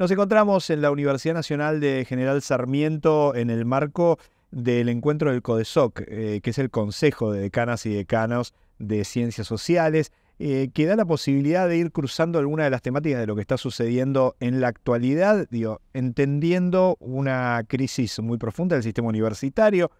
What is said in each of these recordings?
Nos encontramos en la Universidad Nacional de General Sarmiento en el marco del encuentro del CODESOC, eh, que es el Consejo de Decanas y Decanos de Ciencias Sociales, eh, que da la posibilidad de ir cruzando algunas de las temáticas de lo que está sucediendo en la actualidad, entendiendo una crisis muy profunda del sistema universitario,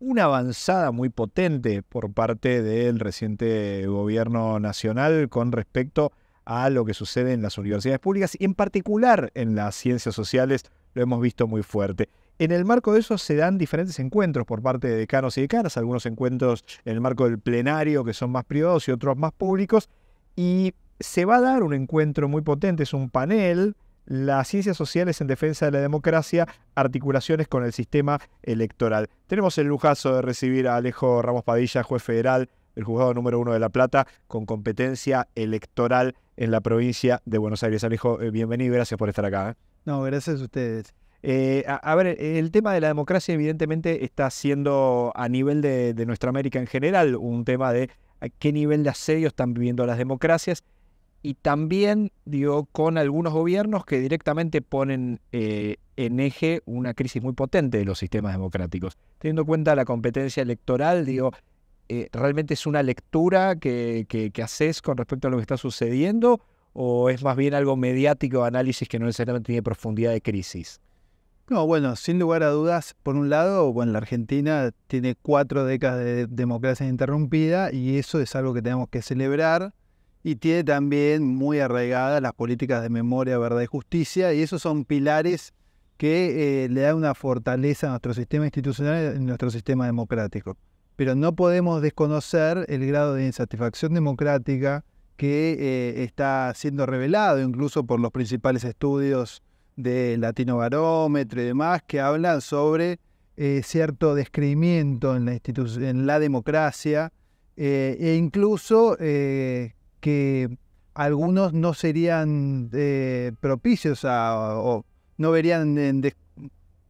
una avanzada muy potente por parte del reciente gobierno nacional con respecto a lo que sucede en las universidades públicas y en particular en las ciencias sociales lo hemos visto muy fuerte. En el marco de eso se dan diferentes encuentros por parte de decanos y decanas, algunos encuentros en el marco del plenario que son más privados y otros más públicos, y se va a dar un encuentro muy potente, es un panel, las ciencias sociales en defensa de la democracia, articulaciones con el sistema electoral. Tenemos el lujazo de recibir a Alejo Ramos Padilla, juez federal el juzgado número uno de La Plata, con competencia electoral en la provincia de Buenos Aires. Alejo, eh, bienvenido, gracias por estar acá. ¿eh? No, gracias a ustedes. Eh, a, ver, el tema de la democracia evidentemente está siendo a nivel de, nuestra América en general un tema de qué nivel de asedio están viviendo las democracias y también, digo, con algunos gobiernos que directamente ponen en eje una crisis muy potente de los sistemas democráticos. Teniendo en cuenta la competencia electoral, digo, eh, realmente es una lectura que, haces con respecto a lo que está sucediendo o es más bien algo mediático, análisis que no necesariamente tiene profundidad de crisis? No, bueno, sin lugar a dudas, por un lado, bueno, la Argentina tiene cuatro décadas de democracia interrumpida y eso es algo que tenemos que celebrar y tiene también muy arraigadas las políticas de memoria, verdad y justicia, y esos son pilares que eh, le dan una fortaleza a nuestro sistema institucional y a nuestro sistema democrático pero no podemos desconocer el grado de insatisfacción democrática que eh, está siendo revelado incluso por los principales estudios de Latino Barómetro y demás que hablan sobre eh, cierto descreimiento en la, democracia eh, e incluso que algunos no serían propicios a, o no verían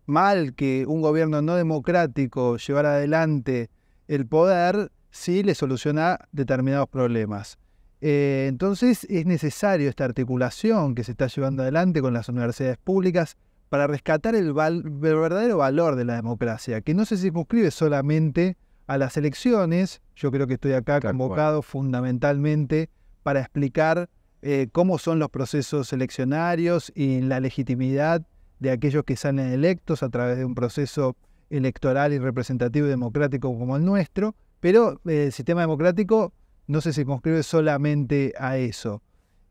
mal que un gobierno no democrático llevara adelante el poder sí le soluciona determinados problemas. Eh, entonces es necesario esta articulación que se está llevando adelante con las universidades públicas para rescatar el, verdadero valor de la democracia, que no se circunscribe solamente a las elecciones. Yo creo que estoy acá convocado fundamentalmente para explicar eh, cómo son los procesos eleccionarios y la legitimidad de aquellos que salen electos a través de un proceso electoral y representativo y democrático como el nuestro, pero eh, el sistema democrático no se circunscribe solamente a eso.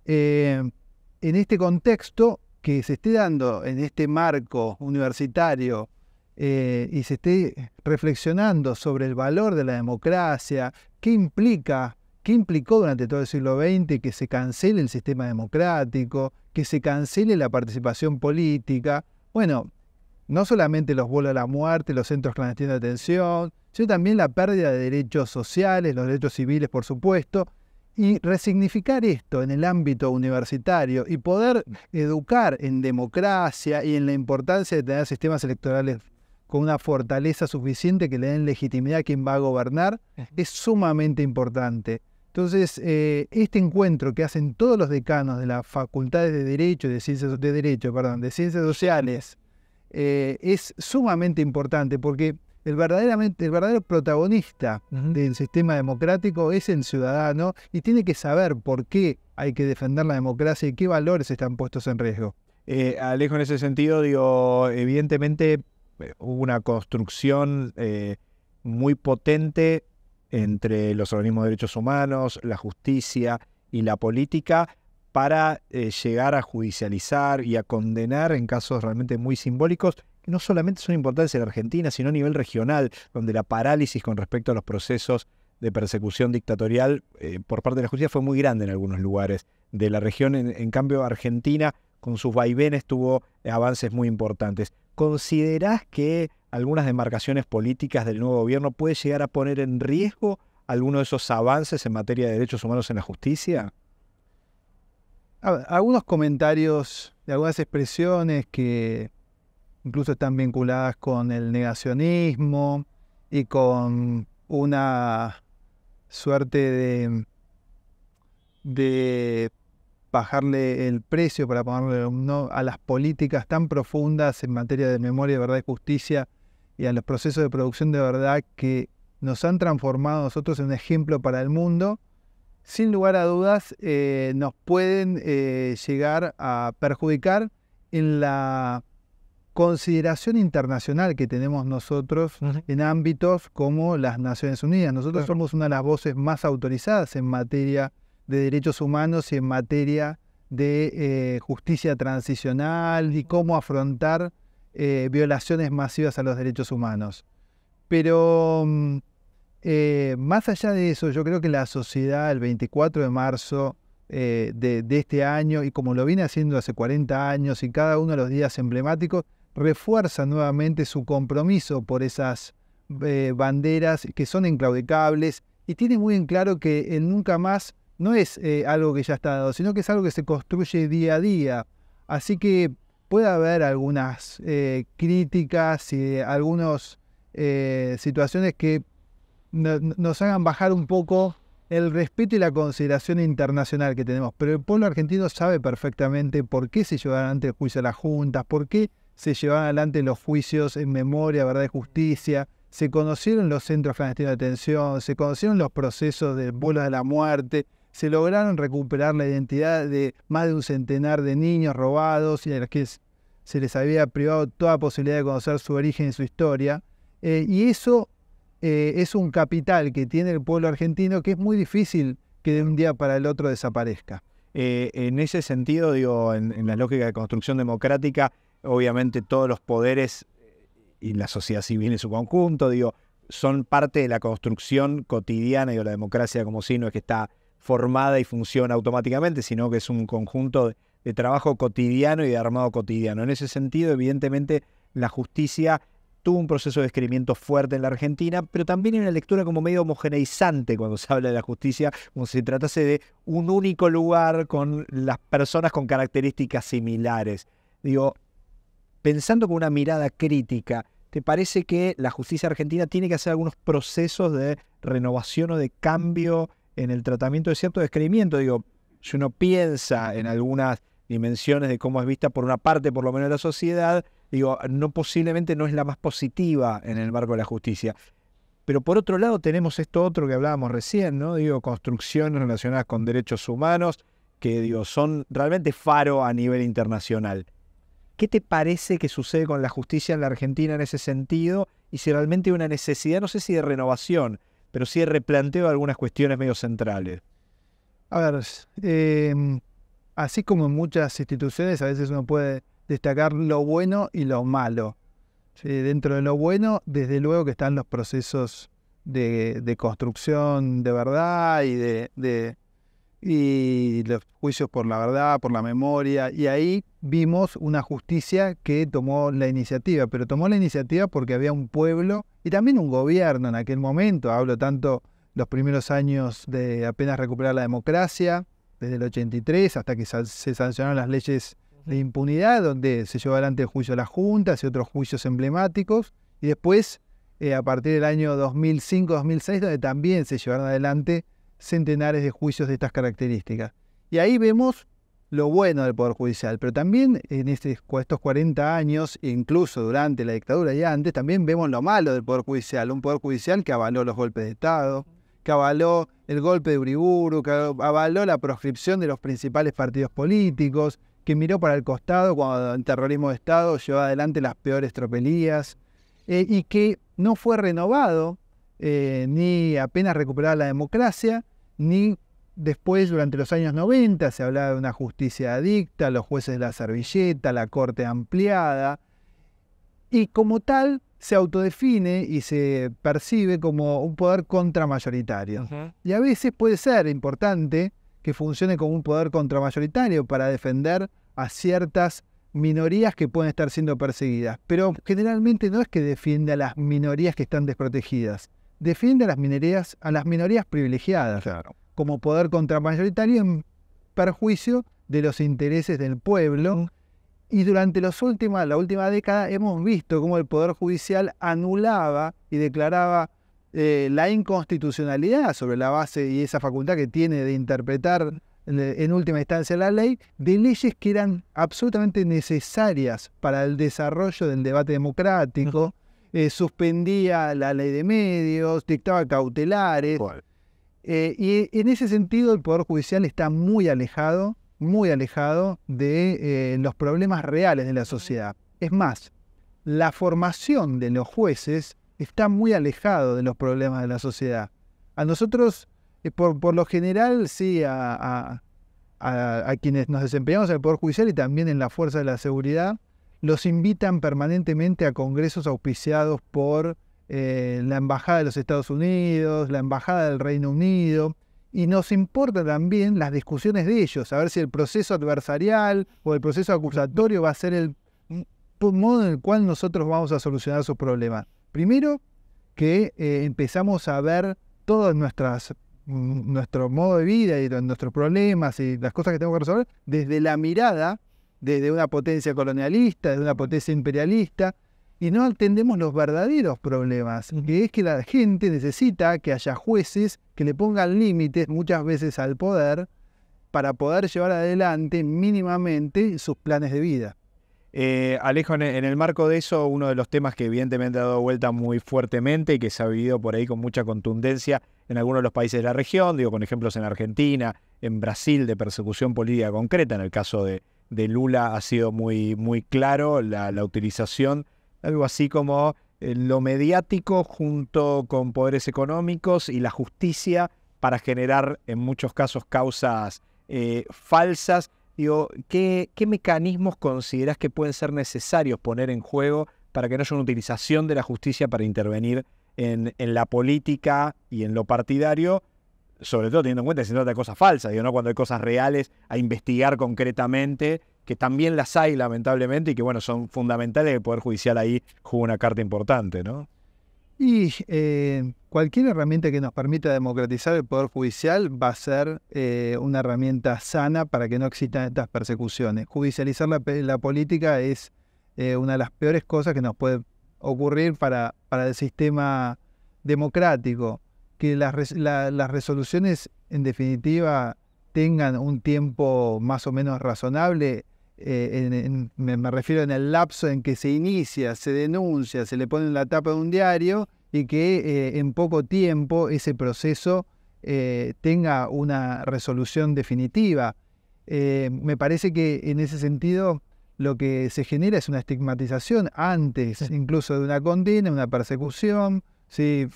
Eh, en este contexto que se esté dando, en este marco universitario, eh, y se esté reflexionando sobre el valor de la democracia, qué implica, qué implicó durante todo el siglo XX que se cancele el sistema democrático, que se cancele la participación política. Bueno, no solamente los vuelos a la muerte, los centros clandestinos de atención, sino también la pérdida de derechos sociales, los derechos civiles, por supuesto, y resignificar esto en el ámbito universitario y poder educar en democracia y en la importancia de tener sistemas electorales con una fortaleza suficiente que le den legitimidad a quien va a gobernar, es sumamente importante. Entonces, eh, este encuentro que hacen todos los decanos de las facultades de Derecho, de Ciencias, de Derecho, perdón, de Ciencias Sociales, eh, es sumamente importante porque el, verdaderamente, el verdadero protagonista del sistema democrático es el ciudadano y tiene que saber por qué hay que defender la democracia y qué valores están puestos en riesgo. Eh, Alejo, en ese sentido, digo, evidentemente eh, hubo una construcción muy potente entre los organismos de derechos humanos, la justicia y la política para eh, llegar a judicializar y a condenar en casos realmente muy simbólicos, que no solamente son importantes en Argentina, sino a nivel regional, donde la parálisis con respecto a los procesos de persecución dictatorial eh, por parte de la justicia fue muy grande en algunos lugares de la región. En, cambio, Argentina, con sus vaivenes, tuvo avances muy importantes. ¿Considerás que algunas demarcaciones políticas del nuevo gobierno puede llegar a poner en riesgo alguno de esos avances en materia de derechos humanos en la justicia? algunos comentarios de algunas expresiones que incluso están vinculadas con el negacionismo y con una suerte de, bajarle el precio, para ponerle a las políticas tan profundas en materia de memoria, verdad y justicia y a los procesos de producción de verdad que nos han transformado nosotros en un ejemplo para el mundo sin lugar a dudas eh, nos pueden eh, llegar a perjudicar en la consideración internacional que tenemos nosotros en ámbitos como las Naciones Unidas. Nosotros somos una de las voces más autorizadas en materia de derechos humanos y en materia de eh, justicia transicional y cómo afrontar violaciones masivas a los derechos humanos. Pero mm, eh, más allá de eso, yo creo que la sociedad el 24 de marzo eh, de, este año, y como lo viene haciendo hace 40 años, y cada uno de los días emblemáticos, refuerza nuevamente su compromiso por esas eh, banderas que son inclaudicables y tiene muy en claro que el nunca más no es algo que ya está dado, sino que es algo que se construye día a día. Así que puede haber algunas críticas y algunas situaciones que nos hagan bajar un poco el respeto y la consideración internacional que tenemos. Pero el pueblo argentino sabe perfectamente por qué se llevaron adelante el juicio a las juntas, por qué se llevaron adelante los juicios en memoria, verdad y justicia. Se conocieron los centros clandestinos de detención, se conocieron los procesos de vuelo de la muerte, se lograron recuperar la identidad de más de un centenar de niños robados y a los que se les había privado toda posibilidad de conocer su origen y su historia. Eh, y eso eh, es un capital que tiene el pueblo argentino que es muy difícil que de un día para el otro desaparezca. Eh, en ese sentido, digo, en, la lógica de construcción democrática, obviamente todos los poderes eh, y la sociedad civil en su conjunto, digo, son parte de la construcción cotidiana, de la democracia como si no es que está formada y funciona automáticamente, sino que es un conjunto de trabajo cotidiano y de armado cotidiano. En ese sentido, evidentemente, la justicia tuvo un proceso de escribimiento fuerte en la Argentina, pero también en una lectura como medio homogeneizante cuando se habla de la justicia, como si se tratase de un único lugar con las personas con características similares. Digo, pensando con una mirada crítica, ¿te parece que la justicia argentina tiene que hacer algunos procesos de renovación o de cambio en el tratamiento de cierto descrimiento? Digo, si uno piensa en algunas dimensiones de cómo es vista por una parte, por lo menos, de la sociedad, digo, no posiblemente no es la más positiva en el marco de la justicia. Pero por otro lado tenemos esto otro que hablábamos recién, ¿no? Digo, construcciones relacionadas con derechos humanos, que son realmente faro a nivel internacional. ¿Qué te parece que sucede con la justicia en la Argentina en ese sentido? Y si realmente hay una necesidad, no sé si de renovación, pero sí de replanteo de algunas cuestiones medio centrales. A ver, eh, así como en muchas instituciones, a veces uno puede destacar lo bueno y lo malo. Dentro de lo bueno, desde luego que están los procesos de, construcción de verdad y de, y los juicios por la verdad, por la memoria. Y ahí vimos una justicia que tomó la iniciativa, pero tomó la iniciativa porque había un pueblo y también un gobierno en aquel momento. Hablo tanto los primeros años de apenas recuperar la democracia, desde el 83 hasta que se sancionaron las leyes la impunidad, donde se llevó adelante el juicio de la Junta, y otros juicios emblemáticos, y después, eh, a partir del año 2005-2006, donde también se llevaron adelante centenares de juicios de estas características. Y ahí vemos lo bueno del Poder Judicial, pero también en este, estos 40 años, incluso durante la dictadura y antes, también vemos lo malo del Poder Judicial, un Poder Judicial que avaló los golpes de Estado, que avaló el golpe de Uriburu, que avaló la proscripción de los principales partidos políticos, miró para el costado cuando el terrorismo de Estado lleva adelante las peores tropelías eh, y que no fue renovado eh, ni apenas recuperada la democracia, ni después durante los años 90 se hablaba de una justicia adicta, los jueces de la servilleta, la corte ampliada, y como tal se autodefine y se percibe como un poder contramayoritario. Y a veces puede ser importante que funcione como un poder contramayoritario para defender a ciertas minorías que pueden estar siendo perseguidas. Pero generalmente no es que defienda a las minorías que están desprotegidas, defiende a las minorías, a las minorías privilegiadas, como poder contramayoritario en perjuicio de los intereses del pueblo. Y durante los últimos, la última década hemos visto cómo el Poder Judicial anulaba y declaraba eh, la inconstitucionalidad sobre la base y esa facultad que tiene de interpretar eh, en última instancia la ley, de leyes que eran absolutamente necesarias para el desarrollo del debate democrático, eh, suspendía la ley de medios, dictaba cautelares. Eh, y en ese sentido el Poder Judicial está muy alejado, muy alejado de los problemas reales de la sociedad. Es más, la formación de los jueces está muy alejado de los problemas de la sociedad. A nosotros por, lo general, sí, a, quienes nos desempeñamos en el Poder Judicial y también en la Fuerza de la Seguridad, los invitan permanentemente a congresos auspiciados por eh, la Embajada de los Estados Unidos, la Embajada del Reino Unido, y nos importan también las discusiones de ellos, a ver si el proceso adversarial o el proceso acusatorio va a ser el modo en el cual nosotros vamos a solucionar sus problemas. Primero, que eh, empezamos a ver todas nuestras nuestro modo de vida y nuestros problemas y las cosas que tenemos que resolver desde la mirada, desde una potencia colonialista, de una potencia imperialista, y no atendemos los verdaderos problemas, que es que la gente necesita que haya jueces que le pongan límites muchas veces al poder para poder llevar adelante mínimamente sus planes de vida. Eh, Alejo, en el marco de eso, uno de los temas que evidentemente ha dado vuelta muy fuertemente y que se ha vivido por ahí con mucha contundencia en algunos de los países de la región, digo, con ejemplos en Argentina, en Brasil, de persecución política concreta. En el caso de, Lula ha sido muy, muy claro la, utilización, algo así como eh, lo mediático junto con poderes económicos y la justicia para generar en muchos casos causas eh, falsas. Digo, ¿qué, ¿qué mecanismos consideras que pueden ser necesarios poner en juego para que no haya una utilización de la justicia para intervenir en, la política y en lo partidario, sobre todo teniendo en cuenta que se trata de cosas falsas, ¿no? cuando hay cosas reales a investigar concretamente, que también las hay lamentablemente y que bueno, son fundamentales, el Poder Judicial ahí jugó una carta importante, ¿no? Y eh, cualquier herramienta que nos permita democratizar el Poder Judicial va a ser eh, una herramienta sana para que no existan estas persecuciones. Judicializar la, política es eh, una de las peores cosas que nos puede ocurrir para, para el sistema democrático, que las, resoluciones en definitiva tengan un tiempo más o menos razonable, eh, me, refiero en el lapso en que se inicia, se denuncia, se le pone en la tapa de un diario y que eh, en poco tiempo ese proceso eh, tenga una resolución definitiva. me parece que en ese sentido lo que se genera es una estigmatización antes incluso de una condena, una persecución,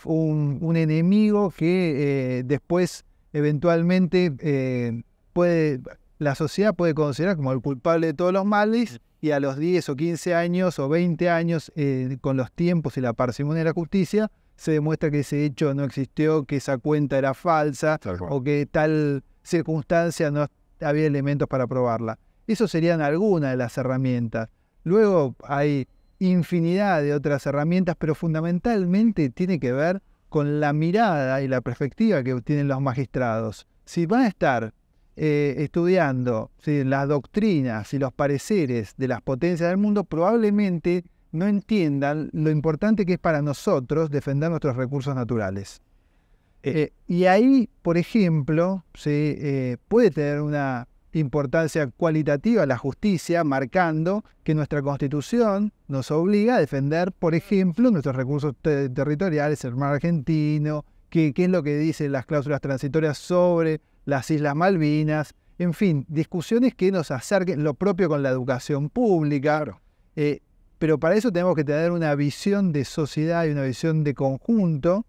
un, enemigo que eh, después eventualmente eh, puede, la sociedad puede considerar como el culpable de todos los males y a los 10 o 15 años o 20 años eh, con los tiempos y la parsimonia de la justicia se demuestra que ese hecho no existió, que esa cuenta era falsa o que tal circunstancia no había elementos para probarla. Eso serían algunas de las herramientas. Luego hay infinidad de otras herramientas, pero fundamentalmente tiene que ver con la mirada y la perspectiva que tienen los magistrados. Si van a estar eh, estudiando las doctrinas y los pareceres de las potencias del mundo, probablemente no entiendan lo importante que es para nosotros defender nuestros recursos naturales. Eh. Eh, y ahí, por ejemplo, puede tener una importancia cualitativa a la justicia, marcando que nuestra constitución nos obliga a defender, por ejemplo, nuestros recursos territoriales, el mar argentino, qué es lo que dicen las cláusulas transitorias sobre las Islas Malvinas, en fin, discusiones que nos acerquen lo propio con la educación pública. Eh, pero para eso tenemos que tener una visión de sociedad y una visión de conjunto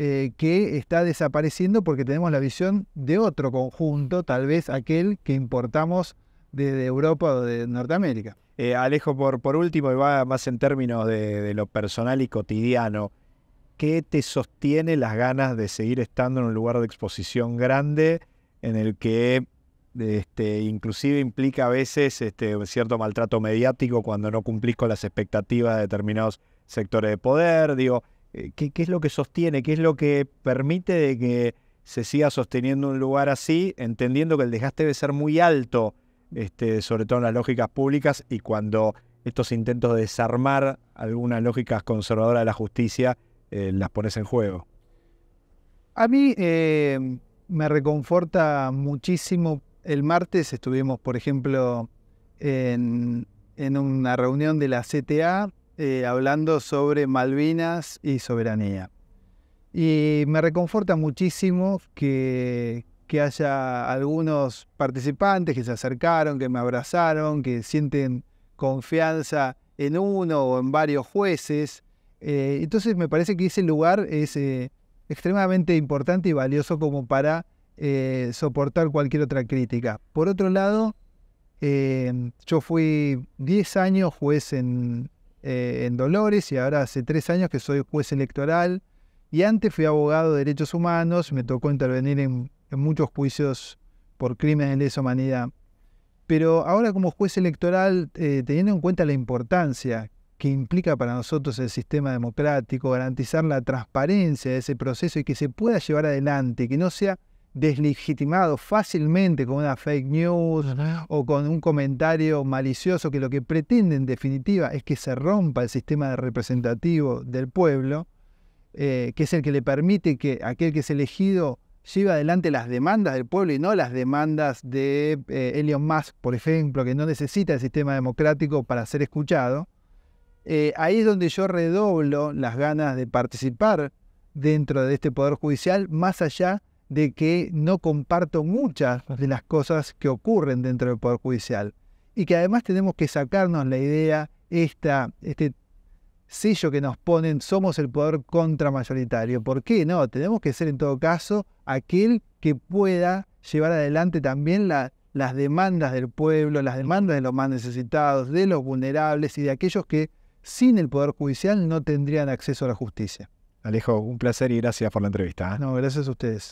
eh, que está desapareciendo porque tenemos la visión de otro conjunto, tal vez aquel que importamos desde Europa o de Norteamérica. Eh, Alejo, por, último, y va más en términos de, lo personal y cotidiano, ¿qué te sostiene las ganas de seguir estando en un lugar de exposición grande en el que este, inclusive implica a veces este, cierto maltrato mediático cuando no cumplís con las expectativas de determinados sectores de poder? Digo, eh, ¿Qué, es lo que sostiene? ¿Qué es lo que permite de que se siga sosteniendo un lugar así, entendiendo que el desgaste debe ser muy alto, este, sobre todo en las lógicas públicas y cuando estos intentos de desarmar algunas lógicas conservadoras de la justicia eh, las pones en juego? A mí eh, me reconforta muchísimo. El martes estuvimos, por ejemplo, en una reunión de la CTA eh, hablando sobre Malvinas y soberanía. Y me reconforta muchísimo que, haya algunos participantes que se acercaron, que me abrazaron, que sienten confianza en uno o en varios jueces. Eh, entonces me parece que ese lugar es eh, extremadamente importante y valioso como para soportar cualquier otra crítica. Por otro lado, yo fui 10 años juez en, eh, en Dolores y ahora hace tres años que soy juez electoral. Y antes fui abogado de derechos humanos, me tocó intervenir en, muchos juicios por crímenes de lesa humanidad. Pero ahora como juez electoral, eh, teniendo en cuenta la importancia que implica para nosotros el sistema democrático, garantizar la transparencia de ese proceso y que se pueda llevar adelante, que no sea deslegitimado fácilmente con una fake news o con un comentario malicioso que lo que pretende en definitiva es que se rompa el sistema representativo del pueblo, eh, que es el que le permite que aquel que es elegido lleve adelante las demandas del pueblo y no las demandas de eh, Elon Musk, por ejemplo, que no necesita el sistema democrático para ser escuchado. Eh, ahí es donde yo redoblo las ganas de participar dentro de este Poder Judicial, más allá de que no comparto muchas de las cosas que ocurren dentro del Poder Judicial. Y que además tenemos que sacarnos la idea, esta, este sello que nos ponen, somos el poder contramayoritario. ¿Por qué no? Tenemos que ser en todo caso aquel que pueda llevar adelante también las demandas del pueblo, las demandas de los más necesitados, de los vulnerables y de aquellos que sin el Poder Judicial no tendrían acceso a la justicia. Alejo, un placer y gracias por la entrevista. ¿eh? No, gracias a ustedes.